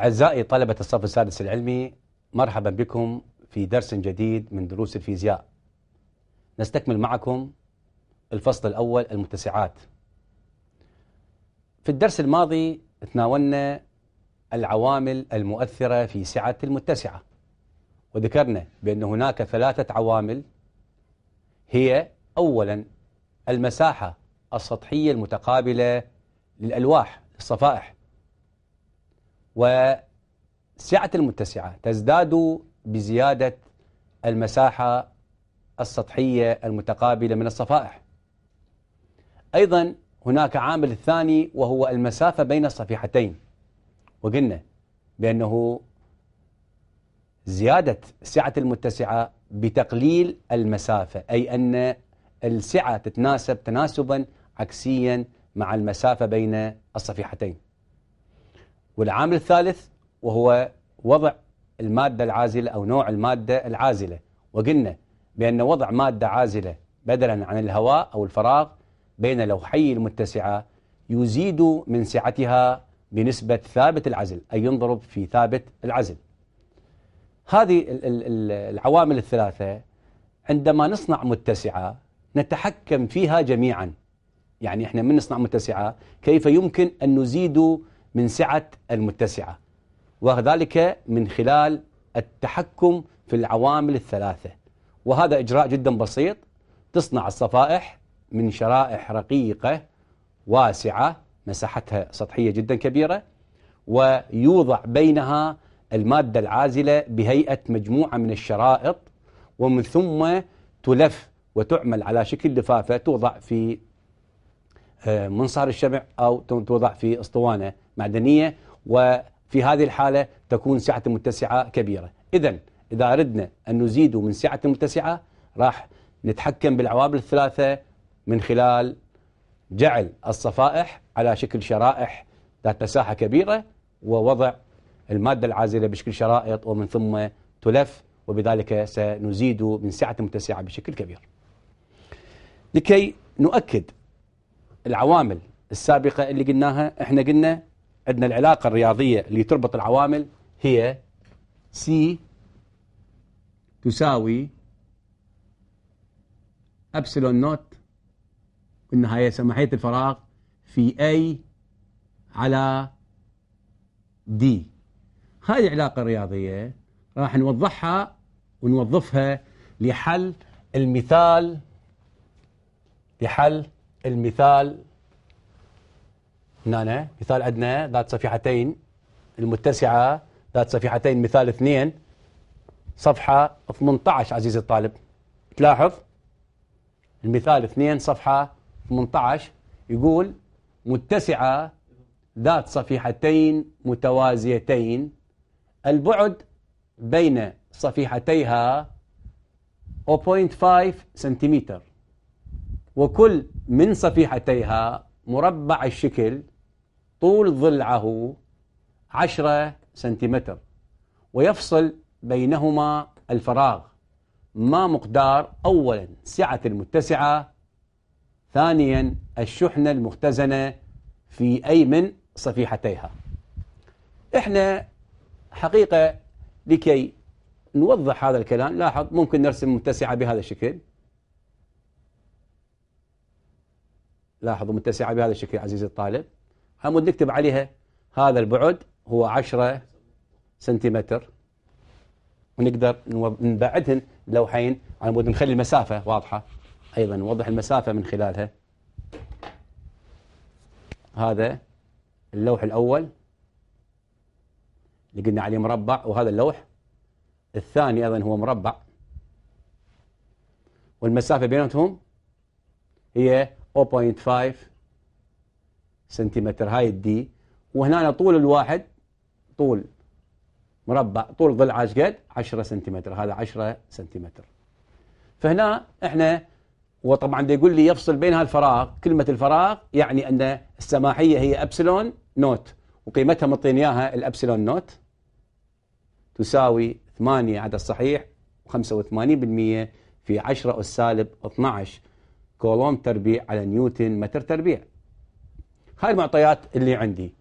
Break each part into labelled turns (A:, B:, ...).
A: أعزائي طلبة الصف السادس العلمي مرحبا بكم في درس جديد من دروس الفيزياء نستكمل معكم الفصل الأول المتسعات في الدرس الماضي تناولنا العوامل المؤثرة في سعة المتسعة وذكرنا بأن هناك ثلاثة عوامل هي أولا المساحة السطحية المتقابلة للألواح الصفائح وسعة المتسعة تزداد بزيادة المساحة السطحية المتقابلة من الصفائح أيضا هناك عامل الثاني وهو المسافة بين الصفيحتين وقلنا بأنه زيادة سعة المتسعة بتقليل المسافة أي أن السعة تتناسب تناسبا عكسيا مع المسافة بين الصفيحتين والعامل الثالث وهو وضع المادة العازلة أو نوع المادة العازلة وقلنا بأن وضع مادة عازلة بدلا عن الهواء أو الفراغ بين لوحي المتسعة يزيد من سعتها بنسبة ثابت العزل أي ينضرب في ثابت العزل هذه العوامل الثلاثة عندما نصنع متسعة نتحكم فيها جميعا يعني احنا من نصنع متسعة كيف يمكن أن نزيد من سعة المتسعة وذلك من خلال التحكم في العوامل الثلاثة وهذا إجراء جدا بسيط تصنع الصفائح من شرائح رقيقة واسعة مساحتها سطحية جدا كبيرة ويوضع بينها المادة العازلة بهيئة مجموعة من الشرائط ومن ثم تلف وتعمل على شكل لفافة توضع في آه، منصار الشمع أو توضع في أسطوانة معدنية وفي هذه الحالة تكون سعة متسعة كبيرة إذا إذا أردنا أن نزيد من سعة متسعة راح نتحكم بالعوامل الثلاثة من خلال جعل الصفائح على شكل شرائح ذات مساحة كبيرة ووضع المادة العازلة بشكل شرائط ومن ثم تلف وبذلك سنزيد من سعة متسعة بشكل كبير لكي نؤكد العوامل السابقة اللي قلناها احنا قلنا عندنا العلاقة الرياضية اللي تربط العوامل هي سي تساوي أبسلون نوت بالنهاية سماحية الفراغ في A على D هذه العلاقة الرياضية راح نوضحها ونوظفها لحل المثال لحل المثال هنا مثال عندنا ذات صفيحتين المتسعة ذات صفيحتين مثال اثنين صفحة 18 عزيزي الطالب تلاحظ المثال اثنين صفحة 18 يقول متسعة ذات صفيحتين متوازيتين البعد بين صفيحتيها 0.5 سنتيمتر وكل من صفيحتيها مربع الشكل طول ضلعه عشرة سنتيمتر ويفصل بينهما الفراغ ما مقدار أولا سعة المتسعة ثانيا الشحنة المختزنة في أي من صفيحتيها احنا حقيقة لكي نوضح هذا الكلام لاحظ ممكن نرسم متسعة بهذا الشكل لاحظوا متسعة بهذا الشكل عزيزي الطالب عمود نكتب عليها هذا البعد هو 10 سنتيمتر ونقدر نبعدهن لوحين على مود نخلي المسافة واضحة أيضا نوضح المسافة من خلالها هذا اللوح الأول اللي قلنا عليه مربع وهذا اللوح الثاني أيضا هو مربع والمسافة بينهم هي 0.5 سنتيمتر هاي الدي وهنا طول الواحد طول مربع طول ضلع قد 10 سنتيمتر هذا 10 سنتيمتر فهنا احنا وطبعا دي يقول لي يفصل بين هالفراغ كلمة الفراغ يعني أن السماحية هي أبسلون نوت وقيمتها مطين إياها الأبسلون نوت تساوي 8 عدد صحيح 85% في 10 أس سالب 12 كولوم تربيع على نيوتن متر تربيع هاي المعطيات اللي عندي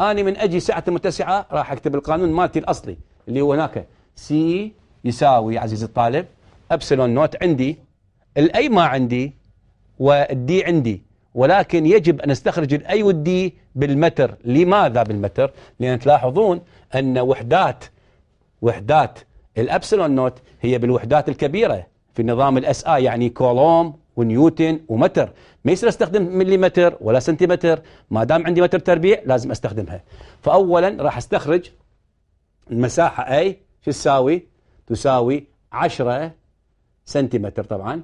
A: أنا من أجي سعة متسعة راح أكتب القانون مالتي الأصلي اللي هو هناك سي يساوي عزيزي الطالب أبسلون نوت عندي الأي ما عندي والدي عندي ولكن يجب أن استخرج الأي والدي بالمتر لماذا بالمتر؟ لأن تلاحظون أن وحدات وحدات الأبسلون نوت هي بالوحدات الكبيرة في نظام الاس اي يعني كولوم ونيوتن ومتر ما يصير استخدم مليمتر ولا سنتيمتر ما دام عندي متر تربيع لازم استخدمها فاولا راح استخرج المساحه اي شو تساوي تساوي 10 سنتيمتر طبعا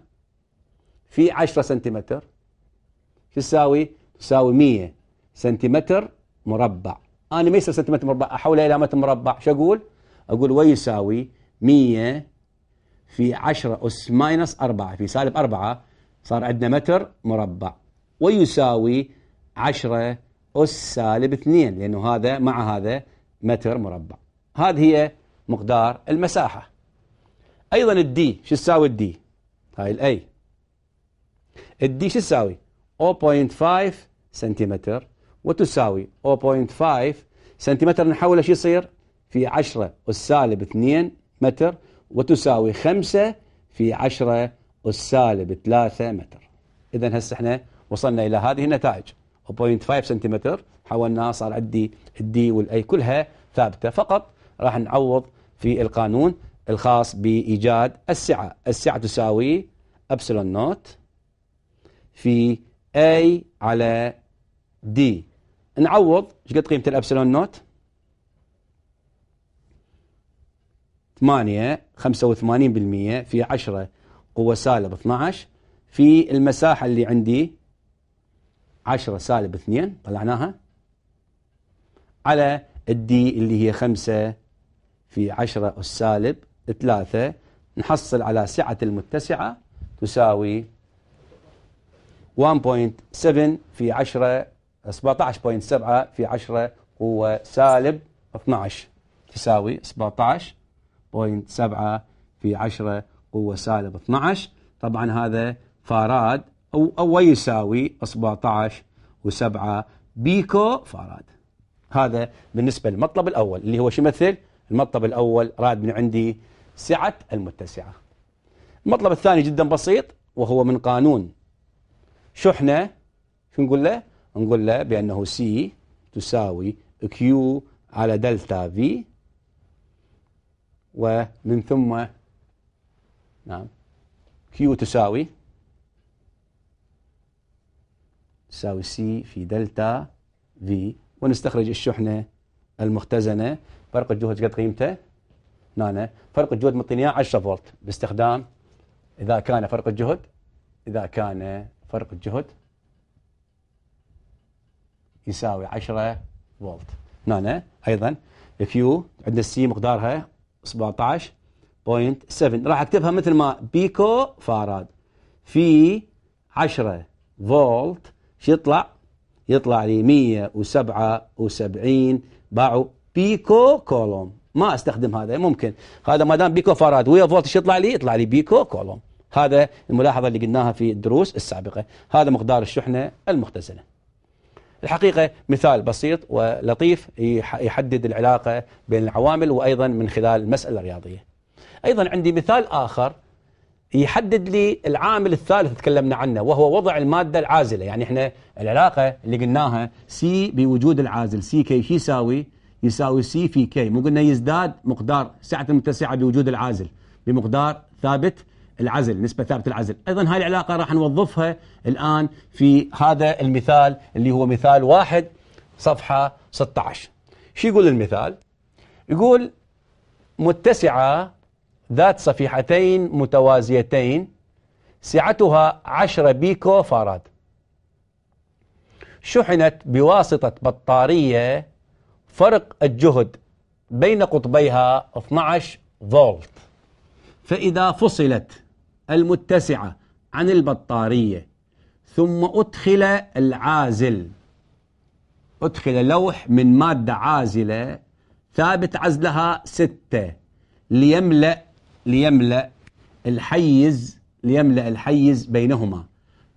A: في 10 سنتيمتر شو تساوي تساوي 100 سنتيمتر مربع انا ما يصير سنتيمتر مربع احولها الى متر مربع شو اقول اقول ويساوي 100 في 10 اس ماينس 4 في سالب 4 صار عندنا متر مربع ويساوي 10 أس سالب 2 لأنه هذا مع هذا متر مربع هذه هي مقدار المساحة أيضا الدي شو تساوي الدي هاي الأي الدي شو تساوي 0.5 سنتيمتر وتساوي 0.5 سنتيمتر نحوله شو يصير في 10 أس سالب 2 متر وتساوي 5 في 10 والسالب 3 متر إذا هسه احنا وصلنا إلى هذه النتائج 0.5 سنتيمتر حولناها صار عندي الدي والاي كلها ثابتة فقط راح نعوض في القانون الخاص بإيجاد السعة السعة تساوي أبسلون نوت في اي على دي نعوض ايش قد قيمة الأبسلون نوت 8 85% في 10 قوة سالب 12 في المساحة اللي عندي 10 سالب 2 طلعناها على الدي اللي هي 5 في 10 السالب 3 نحصل على سعة المتسعة تساوي 1.7 في 10 17.7 في 10 قوة سالب 12 تساوي 17.7 في 10 قوة سالب 12 طبعا هذا فاراد أو, أو يساوي 17 و7 بيكو فاراد هذا بالنسبة للمطلب الأول اللي هو شو يمثل؟ المطلب الأول راد من عندي سعة المتسعة المطلب الثاني جدا بسيط وهو من قانون شحنة شو نقول له؟ نقول له بأنه سي تساوي Q على دلتا V ومن ثم نعم كيو تساوي تساوي سي في دلتا في ونستخرج الشحنة المختزنة فرق الجهد قد قيمته نانا نعم. فرق الجهد معطيني اياه 10 فولت باستخدام إذا كان فرق الجهد إذا كان فرق الجهد يساوي 10 فولت هنا نعم. أيضا كيو عندنا السي مقدارها 17 0.7 راح اكتبها مثل ما بيكو فاراد في 10 فولت شو يطلع؟ يطلع لي 177 باعوا بيكو كولوم ما استخدم هذا ممكن هذا ما دام بيكو فاراد ويا فولت شو يطلع لي؟ يطلع لي بيكو كولوم هذا الملاحظه اللي قلناها في الدروس السابقه هذا مقدار الشحنه المختزنه الحقيقه مثال بسيط ولطيف يحدد العلاقه بين العوامل وايضا من خلال المساله الرياضيه أيضا عندي مثال آخر يحدد لي العامل الثالث تكلمنا عنه وهو وضع المادة العازلة يعني احنا العلاقة اللي قلناها سي بوجود العازل سي كي شو يساوي يساوي سي في كي مو قلنا يزداد مقدار سعة المتسعة بوجود العازل بمقدار ثابت العزل نسبة ثابت العزل أيضا هاي العلاقة راح نوظفها الآن في هذا المثال اللي هو مثال واحد صفحة 16 شو يقول المثال يقول متسعة ذات صفيحتين متوازيتين سعتها 10 بيكو فاراد شحنت بواسطة بطارية فرق الجهد بين قطبيها 12 فولت فإذا فصلت المتسعة عن البطارية ثم أدخل العازل أدخل لوح من مادة عازلة ثابت عزلها 6 ليملأ ليملأ الحيز ليملأ الحيز بينهما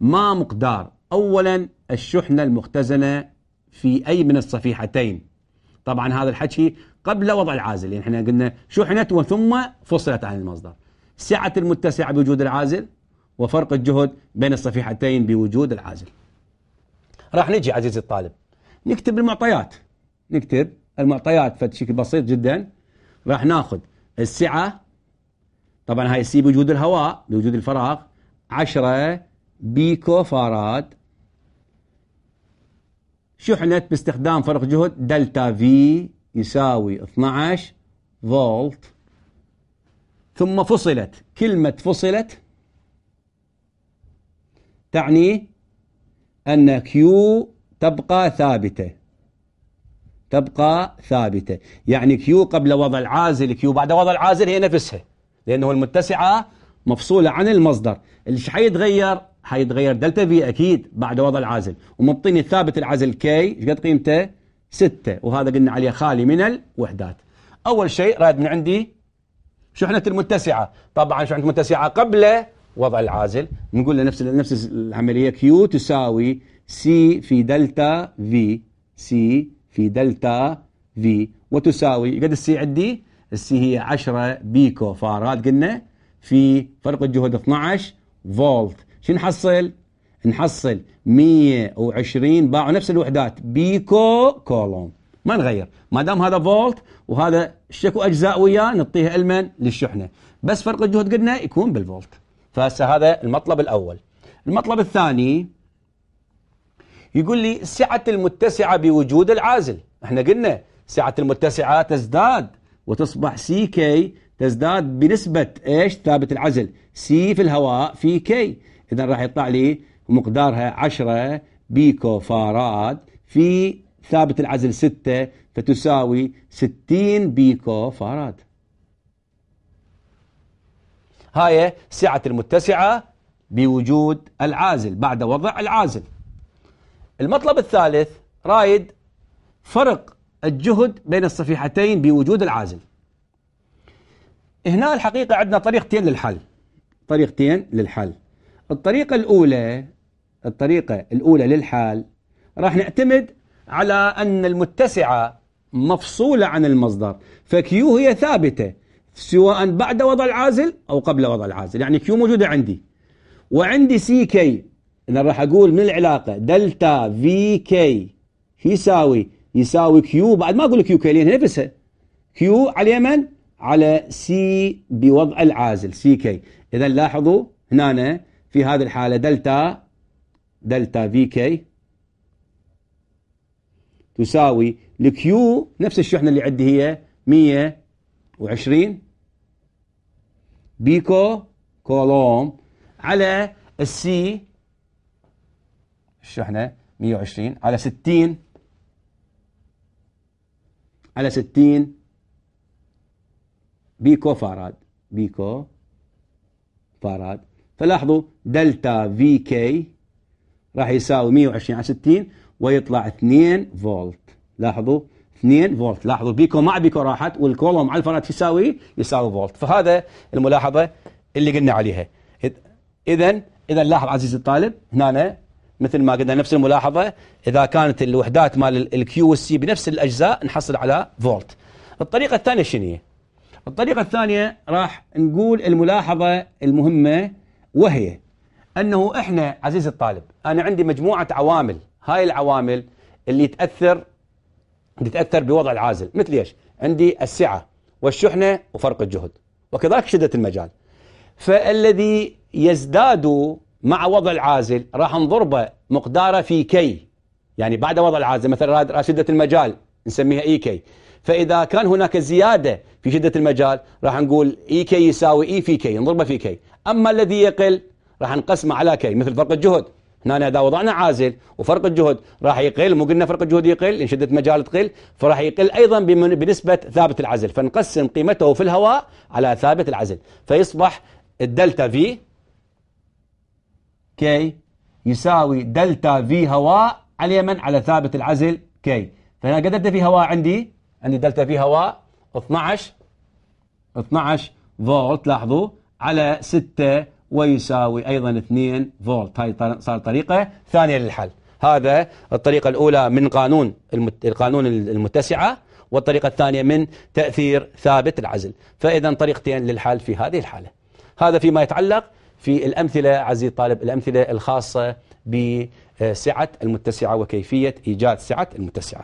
A: ما مقدار أولا الشحنة المختزنة في أي من الصفيحتين طبعا هذا الحكي قبل وضع العازل يعني احنا قلنا شحنت وثم فصلت عن المصدر سعة المتسعة بوجود العازل وفرق الجهد بين الصفيحتين بوجود العازل راح نجي عزيزي الطالب نكتب المعطيات نكتب المعطيات فد بسيط جدا راح ناخذ السعة طبعا هاي السي بوجود الهواء بوجود الفراغ 10 بيكو فاراد شحنت باستخدام فرق جهد دلتا في يساوي 12 فولت ثم فصلت كلمة فصلت تعني أن كيو تبقى ثابتة تبقى ثابتة يعني كيو قبل وضع العازل كيو بعد وضع العازل هي نفسها لأنه المتسعة مفصولة عن المصدر اللي حيتغير حيتغير دلتا في أكيد بعد وضع العازل ومعطيني ثابت العزل كي ايش قد قيمته 6 وهذا قلنا عليه خالي من الوحدات أول شيء راد من عندي شحنة المتسعة طبعا شحنة المتسعة قبل وضع العازل نقول له نفس نفس العملية كيو تساوي سي في دلتا في سي في دلتا في وتساوي قد السي عندي السي هي 10 بيكو فارات قلنا في فرق الجهد 12 فولت شو نحصل؟ نحصل 120 باعوا نفس الوحدات بيكو كولوم ما نغير ما دام هذا فولت وهذا شكو اجزاء وياه نعطيها المن للشحنه بس فرق الجهد قلنا يكون بالفولت فهسه هذا المطلب الاول المطلب الثاني يقول لي سعه المتسعه بوجود العازل احنا قلنا سعه المتسعه تزداد وتصبح سي كي تزداد بنسبة ايش ثابت العزل سي في الهواء في كي إذا راح يطلع لي مقدارها 10 بيكو فاراد في ثابت العزل 6 فتساوي 60 بيكو فاراد هاي سعة المتسعة بوجود العازل بعد وضع العازل المطلب الثالث رايد فرق الجهد بين الصفيحتين بوجود العازل هنا الحقيقة عندنا طريقتين للحل طريقتين للحل الطريقة الأولى الطريقة الأولى للحال راح نعتمد على أن المتسعة مفصولة عن المصدر فكيو هي ثابتة سواء بعد وضع العازل أو قبل وضع العازل يعني كيو موجودة عندي وعندي سي كي أنا راح أقول من العلاقة دلتا في كي يساوي يساوي كيو بعد ما اقول كيو كي نفسها كيو على اليمن على سي بوضع العازل سي كي اذا لاحظوا هنا في هذه الحاله دلتا دلتا في كي تساوي الكيو نفس الشحنه اللي عندي هي 120 بيكو كولوم على السي الشحنه 120 على 60 على 60 بيكو فاراد بيكو فاراد فلاحظوا دلتا في كي راح يساوي 120 على 60 ويطلع 2 فولت لاحظوا 2 فولت لاحظوا بيكو مع بيكو راحت والكولوم على الفراد يساوي يساوي فولت فهذا الملاحظه اللي قلنا عليها اذا اذا لاحظ عزيزي الطالب هنا مثل ما قلنا نفس الملاحظة إذا كانت الوحدات مال الكيو والسي بنفس الأجزاء نحصل على فولت الطريقة الثانية شنو الطريقة الثانية راح نقول الملاحظة المهمة وهي أنه إحنا عزيزي الطالب أنا عندي مجموعة عوامل هاي العوامل اللي تأثر تتأثر بوضع العازل مثل إيش عندي السعة والشحنة وفرق الجهد وكذلك شدة المجال فالذي يزداد مع وضع العازل راح نضربه مقداره في كي يعني بعد وضع العازل مثلا شده المجال نسميها اي e كي فإذا كان هناك زيادة في شدة المجال راح نقول اي e كي يساوي اي e في كي نضربه في كي أما الذي يقل راح نقسمه على كي مثل فرق الجهد هنا إذا وضعنا عازل وفرق الجهد راح يقل مو قلنا فرق الجهد يقل إن شدة المجال تقل فراح يقل أيضا بنسبة ثابت العزل فنقسم قيمته في الهواء على ثابت العزل فيصبح الدلتا في كي يساوي دلتا في هواء على اليمن على ثابت العزل كي فهنا قد دلتا في هواء عندي عندي دلتا في هواء 12 12 فولت لاحظوا على 6 ويساوي أيضا 2 فولت هاي صار طريقة ثانية للحل هذا الطريقة الأولى من قانون القانون المتسعة والطريقة الثانية من تأثير ثابت العزل فإذا طريقتين للحل في هذه الحالة هذا فيما يتعلق في الأمثلة عزيزي الطالب الأمثلة الخاصة بسعة المتسعة وكيفية إيجاد سعة المتسعة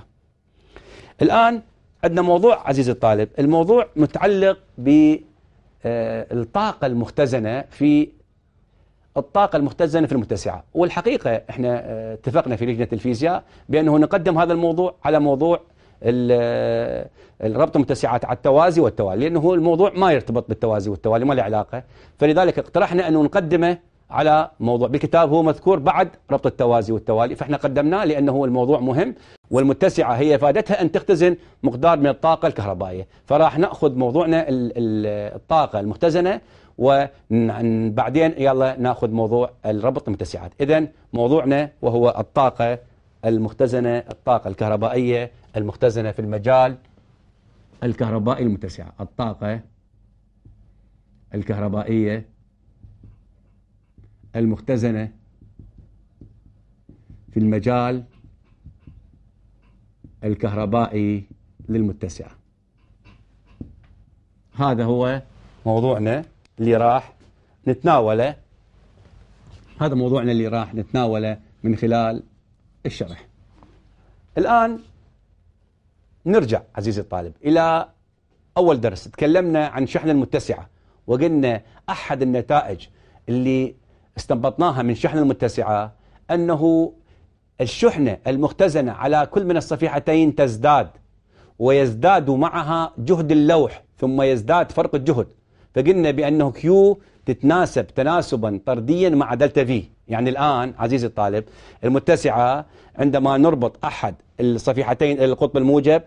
A: الآن عندنا موضوع عزيزي الطالب الموضوع متعلق بالطاقة آه، المختزنة في الطاقة المختزنة في المتسعة والحقيقة احنا آه، اتفقنا في لجنة الفيزياء بأنه نقدم هذا الموضوع على موضوع الربط متسعات على التوازي والتوالي لأنه هو الموضوع ما يرتبط بالتوازي والتوالي ما له علاقة فلذلك اقترحنا أنه نقدمه على موضوع بالكتاب هو مذكور بعد ربط التوازي والتوالي فاحنا قدمناه لأنه هو الموضوع مهم والمتسعة هي فادتها أن تختزن مقدار من الطاقة الكهربائية فراح نأخذ موضوعنا الطاقة المختزنة وبعدين يلا ناخذ موضوع الربط المتسعات اذا موضوعنا وهو الطاقه المختزنه الطاقه الكهربائيه المختزنة في المجال الكهربائي المتسعة الطاقة الكهربائية المختزنة في المجال الكهربائي للمتسعة هذا هو موضوعنا اللي راح نتناوله هذا موضوعنا اللي راح نتناوله من خلال الشرح الآن نرجع عزيزي الطالب إلى أول درس تكلمنا عن شحنة المتسعة وقلنا أحد النتائج اللي استنبطناها من شحنة المتسعة أنه الشحنة المختزنة على كل من الصفيحتين تزداد ويزداد معها جهد اللوح ثم يزداد فرق الجهد فقلنا بأنه كيو تتناسب تناسبا طرديا مع دلتا في يعني الآن عزيزي الطالب المتسعة عندما نربط أحد الصفيحتين القطب الموجب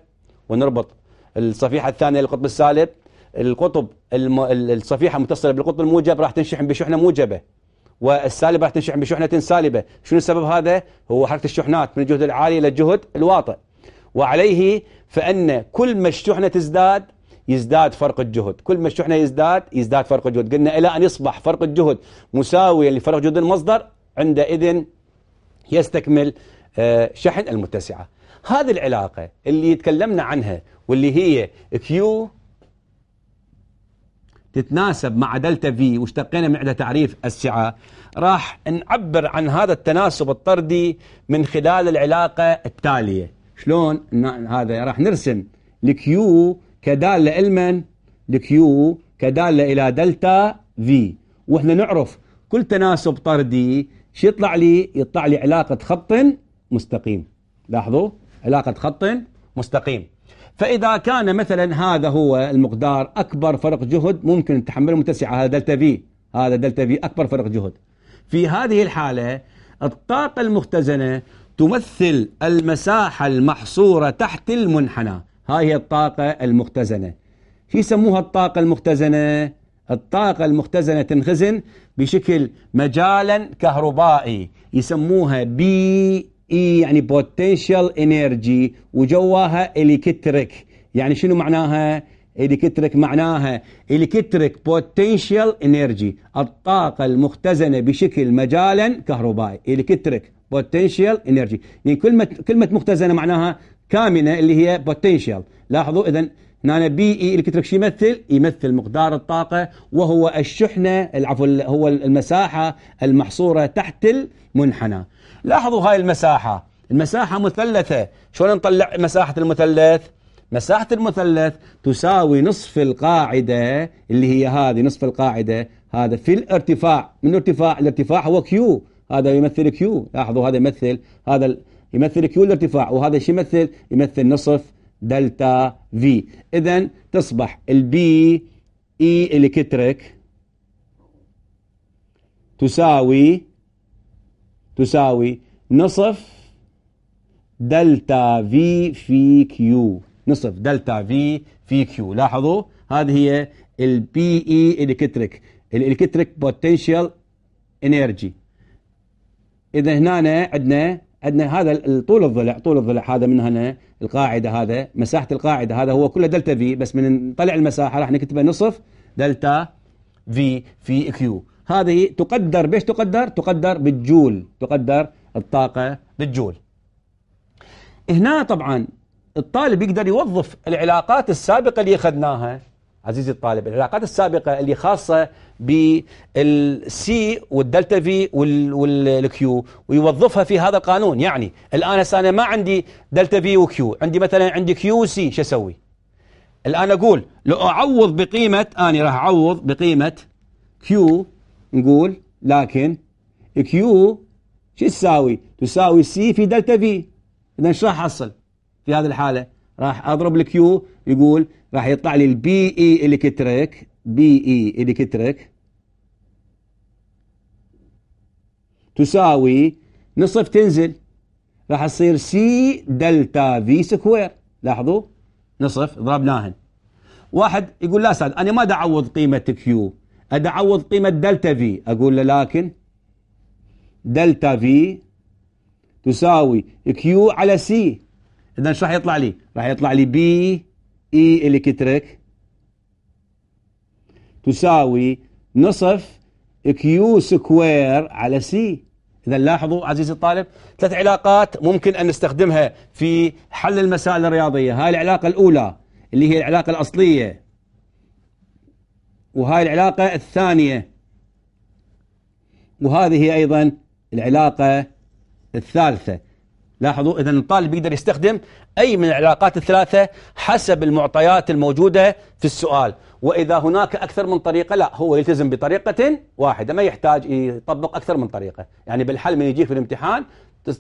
A: ونربط الصفيحه الثانيه للقطب السالب القطب الم... الصفيحه المتصله بالقطب الموجب راح تنشحن بشحنه موجبه والسالبه راح تنشحن بشحنه سالبه شنو السبب هذا هو حركه الشحنات من الجهد العالي الى الجهد الواطئ وعليه فان كل ما الشحنه تزداد يزداد فرق الجهد كل ما الشحنة يزداد يزداد فرق الجهد قلنا إلى أن يصبح فرق الجهد مساويا لفرق جهد المصدر عندئذ يستكمل آه، شحن المتسعة هذه العلاقة اللي تكلمنا عنها واللي هي كيو تتناسب مع دلتا في واشتقينا من عندها تعريف السعة راح نعبر عن هذا التناسب الطردي من خلال العلاقة التالية شلون هذا راح نرسم الكيو كدالة المن الكيو كدالة إلى دلتا في واحنا نعرف كل تناسب طردي شو يطلع لي يطلع لي علاقة خط مستقيم لاحظوا علاقة خط مستقيم فإذا كان مثلا هذا هو المقدار أكبر فرق جهد ممكن تحمله متسعة هذا دلتا في هذا دلتا في أكبر فرق جهد في هذه الحالة الطاقة المختزنة تمثل المساحة المحصورة تحت المنحنى هاي هي الطاقة المختزنة شو يسموها الطاقة المختزنة الطاقة المختزنة تنخزن بشكل مجالا كهربائي يسموها بي اي يعني بوتنشال انرجي وجواها الكتريك يعني شنو معناها الكتريك معناها الكتريك بوتنشال انرجي الطاقه المختزنه بشكل مجالا كهربائي الكتريك بوتنشال انرجي يعني كلمه كلمه مختزنه معناها كامنه اللي هي بوتنشال لاحظوا اذا هنا بي اي الكتريك شو يمثل؟ يمثل مقدار الطاقه وهو الشحنه العفو هو المساحه المحصوره تحت المنحنى لاحظوا هاي المساحة المساحة مثلثة شلون نطلع مساحة المثلث مساحة المثلث تساوي نصف القاعدة اللي هي هذه نصف القاعدة هذا في الارتفاع من الارتفاع الارتفاع هو كيو هذا يمثل كيو لاحظوا هذا يمثل هذا يمثل كيو الارتفاع وهذا شو يمثل يمثل نصف دلتا في اذا تصبح البي اي الكتريك تساوي تساوي نصف دلتا في في كيو نصف دلتا في في كيو لاحظوا هذه هي البي اي الكتريك الالكتريك بوتنشال انرجي اذا هنا عندنا عندنا هذا طول الضلع طول الضلع هذا من هنا القاعده هذا مساحه القاعده هذا هو كله دلتا في بس من نطلع المساحه راح نكتبها نصف دلتا في في كيو هذه تقدر بإيش تقدر تقدر بالجول تقدر الطاقة بالجول هنا طبعا الطالب يقدر يوظف العلاقات السابقة اللي أخذناها عزيزي الطالب العلاقات السابقة اللي خاصة بالسي والدلتا في والكيو ويوظفها في هذا القانون يعني الآن هسه أنا ما عندي دلتا في وكيو عندي مثلا عندي كيو سي شو أسوي الآن أقول لو أعوض بقيمة أني راح أعوض بقيمة كيو نقول لكن كيو شو تساوي تساوي سي في دلتا في اذا ايش راح احصل في هذه الحاله راح اضرب الكيو يقول راح يطلع لي البي اي الكتريك بي اي الكتريك تساوي نصف تنزل راح تصير سي دلتا في سكوير لاحظوا نصف ضربناهن واحد يقول لا سعد انا ما اعوض قيمه كيو أدي أعوض قيمة دلتا في أقول له لكن دلتا في تساوي كيو على سي إذا شو راح يطلع لي؟ راح يطلع لي بي إي إلكتريك تساوي نصف كيو سكوير على سي إذا لاحظوا عزيزي الطالب ثلاث علاقات ممكن أن نستخدمها في حل المسائل الرياضية هاي العلاقة الأولى اللي هي العلاقة الأصلية وهاي العلاقة الثانية وهذه أيضا العلاقة الثالثة لاحظوا إذا الطالب يقدر يستخدم أي من العلاقات الثلاثة حسب المعطيات الموجودة في السؤال وإذا هناك أكثر من طريقة لا هو يلتزم بطريقة واحدة ما يحتاج يطبق أكثر من طريقة يعني بالحل من يجيك في الامتحان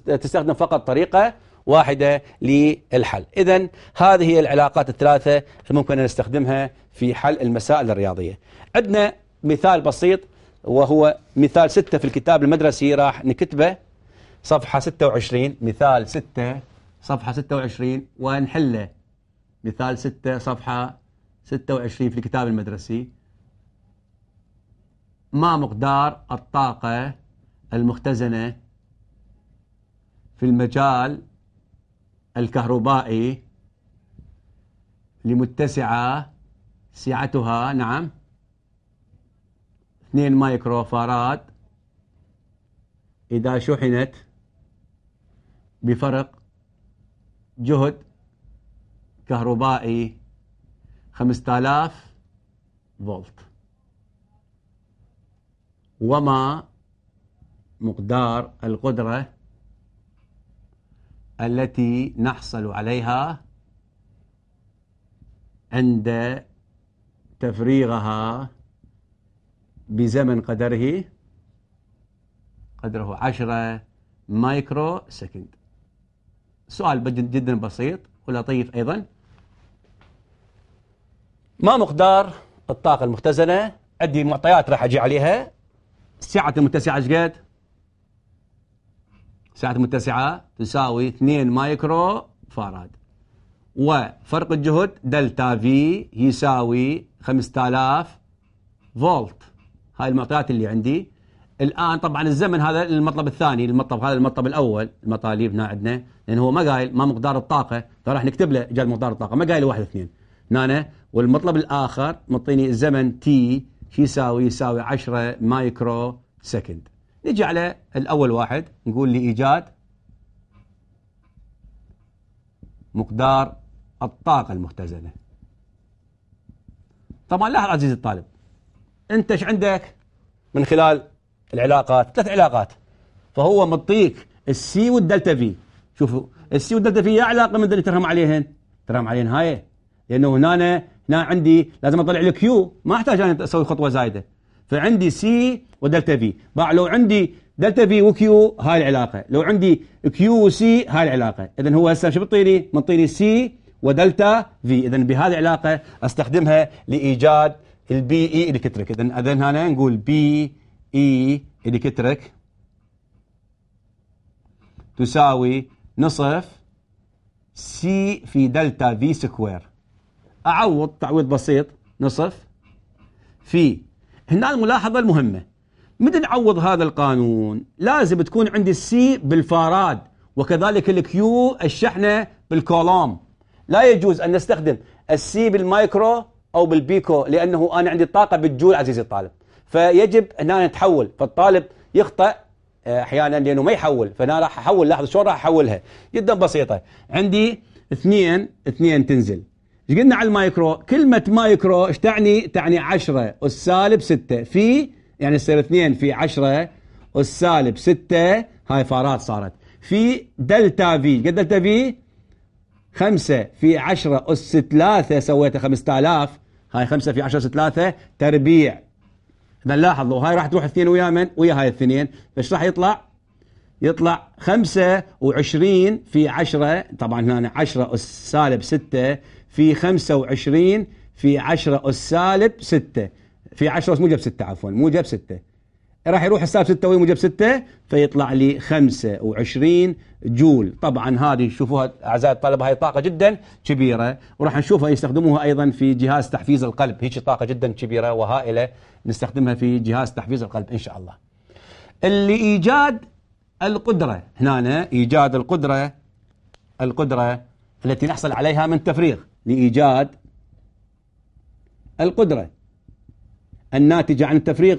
A: تستخدم فقط طريقة واحدة للحل إذا هذه هي العلاقات الثلاثة ممكن أن نستخدمها في حل المسائل الرياضية عندنا مثال بسيط وهو مثال ستة في الكتاب المدرسي راح نكتبه صفحة 26 مثال 6 صفحة 26 ونحله مثال 6 صفحة 26 في الكتاب المدرسي ما مقدار الطاقة المختزنة في المجال الكهربائي لمتسعة سعتها نعم 2 مايكرو فاراد إذا شحنت بفرق جهد كهربائي 5000 فولت وما مقدار القدرة التي نحصل عليها عند تفريغها بزمن قدره قدره 10 مايكرو سكند سؤال جدا بسيط ولطيف أيضا ما مقدار الطاقة المختزنة عندي معطيات راح أجي عليها سعة المتسعة ايش قد؟ سعة متسعة تساوي 2 مايكرو فاراد وفرق الجهد دلتا في يساوي 5000 فولت هاي المعطيات اللي عندي الآن طبعا الزمن هذا المطلب الثاني المطلب هذا المطلب الأول المطالب هنا عندنا لأن هو ما قايل ما مقدار الطاقة فراح نكتب له جاء مقدار الطاقة ما قايل واحد اثنين هنا والمطلب الآخر معطيني الزمن تي شو يساوي يساوي 10 مايكرو سكند نجي على الأول واحد نقول لإيجاد مقدار الطاقة المختزنة طبعا لاحظ عزيزي الطالب أنت ايش عندك من خلال العلاقات ثلاث علاقات فهو مطيك السي والدلتا في شوفوا السي والدلتا في يا علاقة من اللي ترهم عليهن ترهم عليهن هاي لأنه هنا هنا عندي لازم أطلع الكيو ما أحتاج أنا أسوي خطوة زايدة فعندي سي ودلتا في باع لو عندي دلتا في وكيو هاي العلاقة لو عندي كيو وسي هاي العلاقة إذا هو هسه شو بيعطيني؟ منطيني سي ودلتا في إذا بهذه العلاقة أستخدمها لإيجاد البي إي e إلكتريك إذا إذا هنا نقول بي إي e إلكتريك تساوي نصف سي في دلتا في سكوير أعوض تعويض بسيط نصف في هنا الملاحظة المهمة متى نعوض هذا القانون لازم تكون عندي السي بالفاراد وكذلك الكيو الشحنة بالكولوم لا يجوز أن نستخدم السي بالمايكرو أو بالبيكو لأنه أنا عندي الطاقة بالجول عزيزي الطالب فيجب هنا نتحول فالطالب يخطأ آه، أحيانا لأنه ما يحول فأنا راح أحول لاحظ شلون راح أحولها جدا بسيطة عندي اثنين اثنين تنزل ايش قلنا على المايكرو كلمه مايكرو ايش تعني تعني 10 سالب 6 في يعني يصير 2 في 10 سالب 6 هاي فارات صارت في دلتا في قد دلتا في 5 في 10 أس 3 سويتها 5000 هاي 5 في 10 أس 3 تربيع اذا لاحظوا هاي راح تروح اثنين ويا من ويا هاي الاثنين فايش راح يطلع يطلع 25 في 10 طبعا هنا 10 أس سالب 6 في 25 في 10 أس سالب 6 في 10 أس موجب 6 عفوا موجب 6 راح يروح السالب 6 وهي موجب 6 فيطلع لي 25 جول طبعا هذه شوفوها اعزائي الطلبه هاي طاقه جدا كبيره وراح نشوفها يستخدموها ايضا في جهاز تحفيز القلب هيك طاقه جدا كبيره وهائله نستخدمها في جهاز تحفيز القلب ان شاء الله اللي ايجاد القدره هنا ايجاد القدره القدره التي نحصل عليها من تفريغ لإيجاد القدرة الناتجة عن التفريغ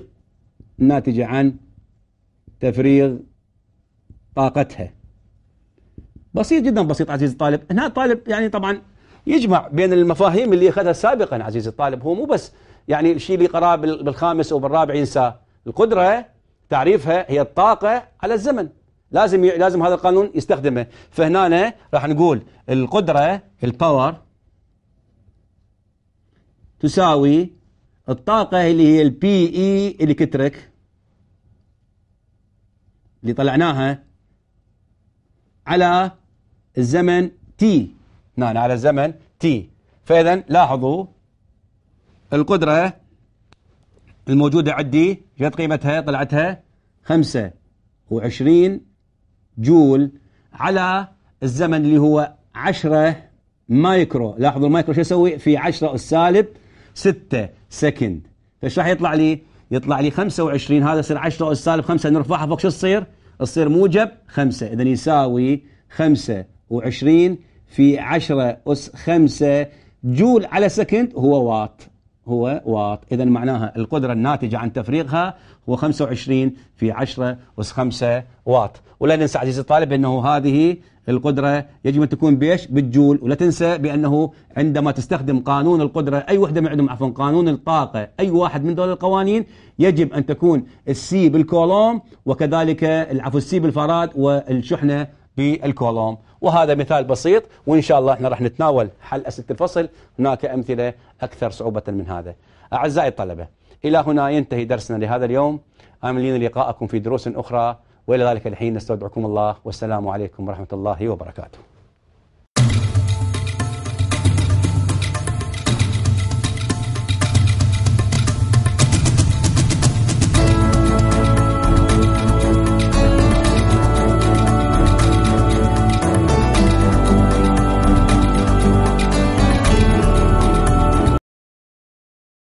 A: الناتجة عن تفريغ طاقتها بسيط جدا بسيط عزيزي الطالب هنا الطالب يعني طبعا يجمع بين المفاهيم اللي أخذها سابقا عزيزي الطالب هو مو بس يعني الشيء اللي قراه بالخامس أو بالرابع ينساه القدرة تعريفها هي الطاقة على الزمن لازم ي... لازم هذا القانون يستخدمه فهنا راح نقول القدرة الباور تساوي الطاقة اللي هي البي اي e اللي كترك اللي طلعناها على الزمن تي نعم على الزمن تي فإذا لاحظوا القدرة الموجودة عندي جت قيمتها طلعتها 25 جول على الزمن اللي هو 10 مايكرو لاحظوا المايكرو شو يسوي في 10 السالب 6 سكند فايش راح يطلع لي يطلع لي 25 هذا يصير 10 اس سالب 5 نرفعها فوق شو تصير تصير موجب 5 اذا يساوي 25 في 10 اس 5 جول على سكند هو وات هو واط إذا معناها القدرة الناتجة عن تفريغها هو 25 في 10 أس 5 واط ولا ننسى عزيزي الطالب أنه هذه القدرة يجب أن تكون بايش بالجول ولا تنسى بأنه عندما تستخدم قانون القدرة أي وحدة من عندهم عفوا قانون الطاقة أي واحد من دول القوانين يجب أن تكون السي بالكولوم وكذلك العفو السي بالفراد والشحنة بالكولوم وهذا مثال بسيط وإن شاء الله احنا راح نتناول حل أسئلة الفصل هناك أمثلة أكثر صعوبة من هذا أعزائي الطلبة إلى هنا ينتهي درسنا لهذا اليوم آملين لقاءكم في دروس أخرى وإلى ذلك الحين نستودعكم الله والسلام عليكم ورحمة الله وبركاته